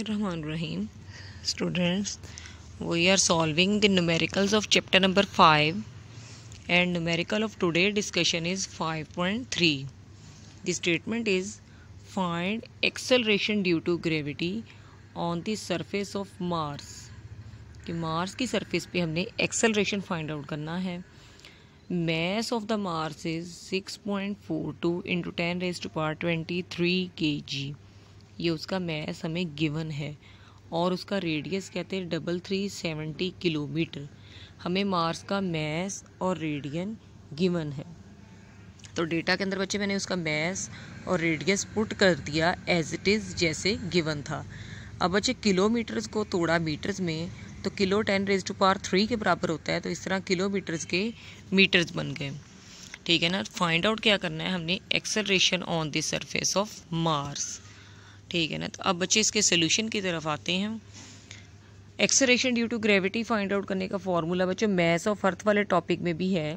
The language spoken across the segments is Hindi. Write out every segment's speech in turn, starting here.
रहमान रहीम students we are solving the numericals of chapter number five and numerical of today discussion is five point three the statement is find acceleration due to gravity on the surface of Mars कि मार्स की सरफेस पे हमने एक्सेलरेशन फाइंड आउट करना है mass of the Mars is six point four two into ten raised power twenty three ये उसका मैस हमें गिवन है और उसका रेडियस कहते हैं डबल थ्री सेवेंटी किलोमीटर हमें मार्स का मैस और रेडियन गिवन है तो डेटा के अंदर बच्चे मैंने उसका मैस और रेडियस पुट कर दिया एज इट इज़ जैसे गिवन था अब बच्चे किलोमीटर्स को तोड़ा मीटर्स में तो kilo ten raise to power three के बराबर होता है तो इस तरह किलोमीटर्स के मीटर्स बन गए ठीक है ना फाइंड आउट क्या करना है हमने acceleration on the surface of Mars ठीक है ना तो अब बच्चे इसके सोल्यूशन की तरफ आते हैं acceleration due to gravity find out करने का फॉर्मूला बच्चों मैथ्स ऑफ अर्थ वाले टॉपिक में भी है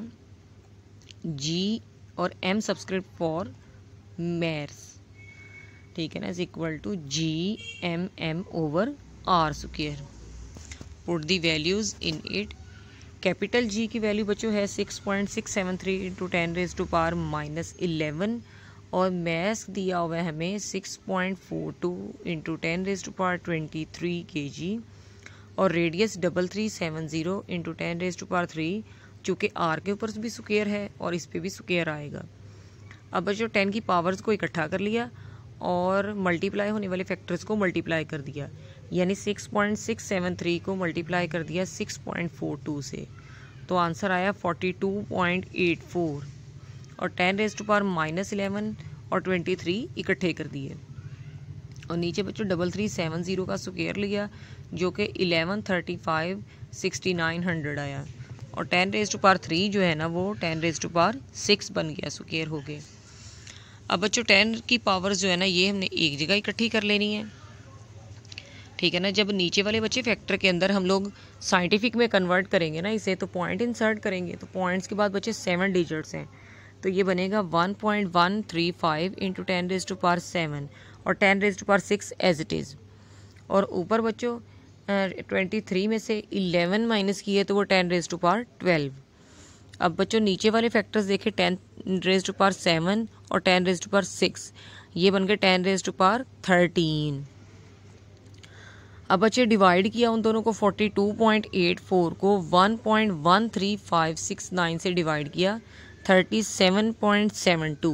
जी और एम सब्सक्रिप्ट फॉर मैथ्स ठीक है ना is equal to G M M over R square put the values in it capital G की वैल्यू बच्चों है six point six seven three into ten raise to power minus eleven और मैस्क दिया हुआ है हमें six point four two into ten raise to power twenty three K G और radius double three seven zero into ten raise to power three चूँकि आर के ऊपर भी स्क्वेयर है और इस पर भी स्क्वेयर आएगा अब जो टेन की पावर्स को इकट्ठा कर लिया और मल्टीप्लाई होने वाले फैक्टर्स को मल्टीप्लाई कर दिया यानी six point six seven three को मल्टीप्लाई कर दिया सिक्स पॉइंट फोर टू से तो आंसर आया forty two point eight four और ten raise to power minus eleven और ट्वेंटी थ्री इकट्ठे कर दिए और नीचे बच्चों डबल थ्री सेवन ज़ीरो का स्क्वेयर लिया जो कि eleven thirty five sixty nine hundred आया और ten raise to power three जो है ना वो ten raise to power six बन गया सुकेयर हो गए अब बच्चों टेन की पावर जो है ना ये हमने एक जगह इकट्ठी कर लेनी है ठीक है ना जब नीचे वाले बच्चे फैक्टर के अंदर हम लोग साइंटिफिक में कन्वर्ट करेंगे ना इसे तो पॉइंट इंसर्ट करेंगे तो पॉइंट्स के बाद बच्चे सेवन डिजिट्स हैं तो ये बनेगा 1.135 point one three five into ten raise to power seven और ten raise to power six as it is और ऊपर बच्चों ट्वेंटी थ्री में से इलेवन माइनस की है तो वो ten raise to power twelve अब बच्चों नीचे वाले फैक्टर्स देखें ten raise to power seven और ten raise to power six ये बन गए ten raise to power thirteen अब बच्चे डिवाइड किया उन दोनों को 42.84 को 1.13569 से डिवाइड किया thirty seven point seven two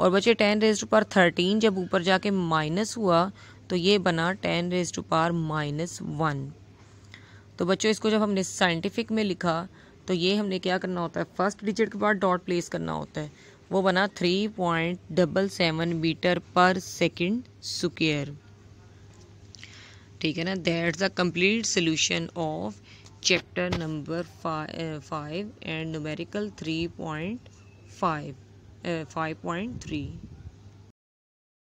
और बचे ten raise to power thirteen जब ऊपर जाके माइनस हुआ तो ये बना ten raise to power minus one तो बच्चों इसको जब हमने साइंटिफिक में लिखा तो ये हमने क्या करना होता है फर्स्ट डिजिट के बाद डॉट प्लेस करना होता है वो बना three point double seven meter per second square ठीक है ना that's the complete solution of chapter number 5, uh, five and numerical 3.5 uh, 5.3